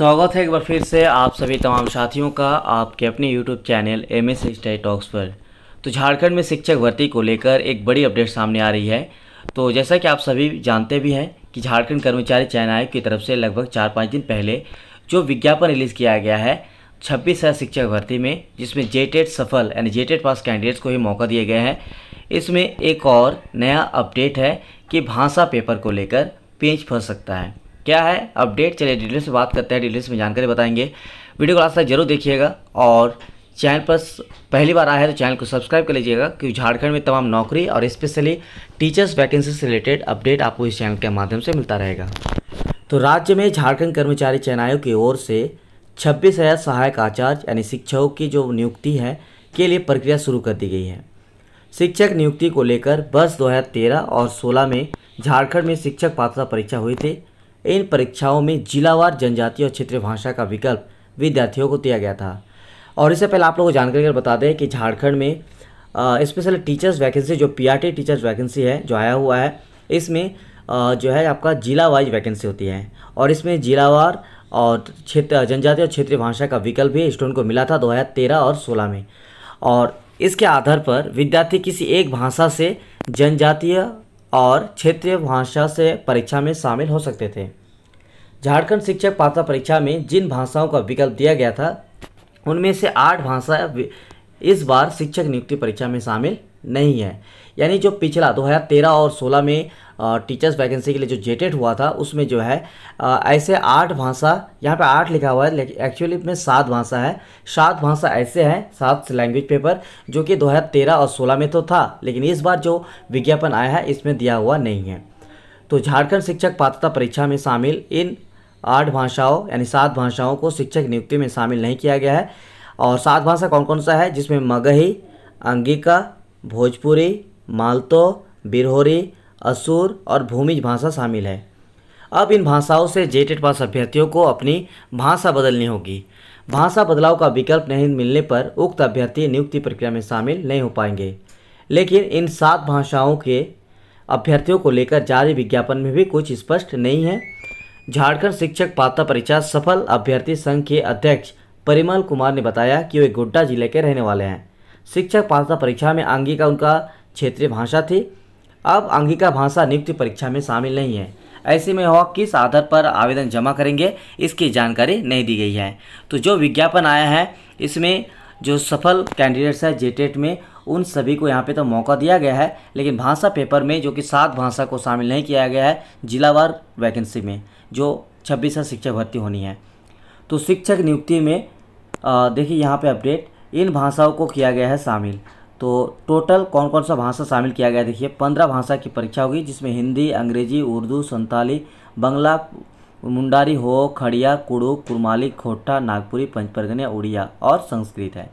स्वागत है एक बार फिर से आप सभी तमाम साथियों का आपके अपने YouTube channel M S study talks पर तो झारखंड में शिक्षक भर्ती को लेकर एक बड़ी अपडेट सामने आ रही है तो जैसा कि आप सभी जानते भी हैं कि झारखंड कर्मचारी चयन आयोग की तरफ से लगभग चार पाँच दिन पहले जो विज्ञापन रिलीज़ किया गया है छब्बीस हज़ार शिक्षक भर्ती में जिसमें जेटेड e सफल यानी जेटेड e पास कैंडिडेट्स को ही मौका दिया गया है इसमें एक और नया अपडेट है कि भाषा पेपर को लेकर पेंच फंस सकता है क्या है अपडेट चलिए डिटेल्स में बात करते हैं डिटेल्स में जानकारी बताएंगे वीडियो को लास्ट तक जरूर देखिएगा और चैनल पर पहली बार आया है तो चैनल को सब्सक्राइब कर लीजिएगा क्योंकि झारखंड में तमाम नौकरी और स्पेशली टीचर्स वैकेंसी से रिलेटेड अपडेट आपको इस चैनल के माध्यम से मिलता रहेगा तो राज्य में झारखंड कर्मचारी चयन आयोग की ओर से छब्बीस हज़ार सहायक आचार्य यानी शिक्षकों की जो नियुक्ति है के लिए प्रक्रिया शुरू कर दी गई है शिक्षक नियुक्ति को लेकर बस दो और सोलह में झारखंड में शिक्षक पात्रता परीक्षा हुई थी इन परीक्षाओं में जिलावार जनजातीय और क्षेत्रीय भाषा का विकल्प विद्यार्थियों को दिया गया था और इससे पहले आप लोगों को जानकारी अगर बता दें कि झारखंड में स्पेशल टीचर्स वैकेंसी जो पीआरटी टीचर्स वैकेंसी है जो आया हुआ है इसमें जो है आपका जिला वाइज वैकेंसी होती है और इसमें जिलावार और क्षेत्र जनजातीय और क्षेत्रीय भाषा का विकल्प भी स्टूडेंट को मिला था दो और सोलह में और इसके आधार पर विद्यार्थी किसी एक भाषा से जनजातीय और क्षेत्रीय भाषा से परीक्षा में शामिल हो सकते थे झारखंड शिक्षक पात्रता परीक्षा में जिन भाषाओं का विकल्प दिया गया था उनमें से आठ भाषा इस बार शिक्षक नियुक्ति परीक्षा में शामिल नहीं है यानी जो पिछला 2013 और 16 में टीचर्स वैकेंसी के लिए जो जेटेड हुआ था उसमें जो है ऐसे आठ भाषा यहाँ पे आठ लिखा हुआ है लेकिन एक्चुअली में सात भाषा है सात भाषा ऐसे हैं सात लैंग्वेज पेपर जो कि 2013 और 16 में तो था लेकिन इस बार जो विज्ञापन आया है इसमें दिया हुआ नहीं है तो झारखंड शिक्षक पात्रता परीक्षा में शामिल इन आठ भाषाओं यानी सात भाषाओं को शिक्षक नियुक्ति में शामिल नहीं किया गया है और सात भाषा कौन कौन सा है जिसमें मगही अंगिका भोजपुरी मालतो बिरहोरी असुर और भूमिज भाषा शामिल है अब इन भाषाओं से जेटेड पास अभ्यर्थियों को अपनी भाषा बदलनी होगी भाषा बदलाव का विकल्प नहीं मिलने पर उक्त अभ्यर्थी नियुक्ति प्रक्रिया में शामिल नहीं हो पाएंगे लेकिन इन सात भाषाओं के अभ्यर्थियों को लेकर जारी विज्ञापन में भी कुछ स्पष्ट नहीं है झारखंड शिक्षक पात्रता परीक्षा सफल अभ्यर्थी संघ के अध्यक्ष परिमल कुमार ने बताया कि वे गोड्डा जिले के रहने वाले हैं शिक्षक पात्रता परीक्षा में आंगिका उनका क्षेत्रीय भाषा थी अब आंगिका भाषा नियुक्ति परीक्षा में शामिल नहीं है ऐसे में वह किस आधार पर आवेदन जमा करेंगे इसकी जानकारी नहीं दी गई है तो जो विज्ञापन आया है इसमें जो सफल कैंडिडेट्स हैं जेटेट में उन सभी को यहाँ पे तो मौका दिया गया है लेकिन भाषा पेपर में जो कि सात भाषा को शामिल नहीं किया गया है जिलावार वैकेंसी में जो छब्बीस शिक्षक भर्ती होनी है तो शिक्षक नियुक्ति में देखिए यहाँ पे अपडेट इन भाषाओं को किया गया है शामिल तो टोटल कौन कौन सा भाषा शामिल किया गया देखिए पंद्रह भाषा की परीक्षा होगी जिसमें हिंदी अंग्रेजी उर्दू संताली बंगला मुंडारी हो खड़िया कुड़ू कुरमाली खोटा नागपुरी पंचपरगने उड़िया और संस्कृत है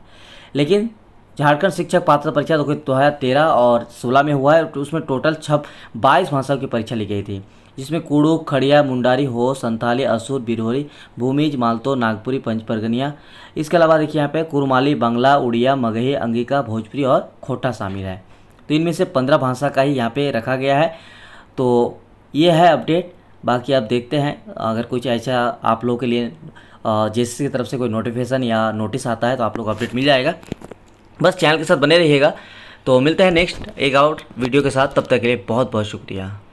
लेकिन झारखंड शिक्षक पात्रता परीक्षा दो हज़ार तेरह और सोलह में हुआ है तो उसमें टोटल छप बाईस भाषाओं की परीक्षा ली गई थी जिसमें कुड़ू खड़िया मुंडारी हो संथाली असुर बिरहोरी भूमिज मालतो नागपुरी पंचपरगनिया इसके अलावा देखिए यहाँ पे कुरमाली बंगला उड़िया मगही अंगिका भोजपुरी और खोटा शामिल है तो इनमें से पंद्रह भाषा का ही यहाँ पे रखा गया है तो ये है अपडेट बाकी आप देखते हैं अगर कुछ ऐसा आप लोगों के लिए जे की तरफ से कोई नोटिफिकेशन या नोटिस आता है तो आप लोग अपडेट मिल जाएगा बस चैनल के साथ बने रहिएगा तो मिलते हैं नेक्स्ट एक आउट वीडियो के साथ तब तक के लिए बहुत बहुत शुक्रिया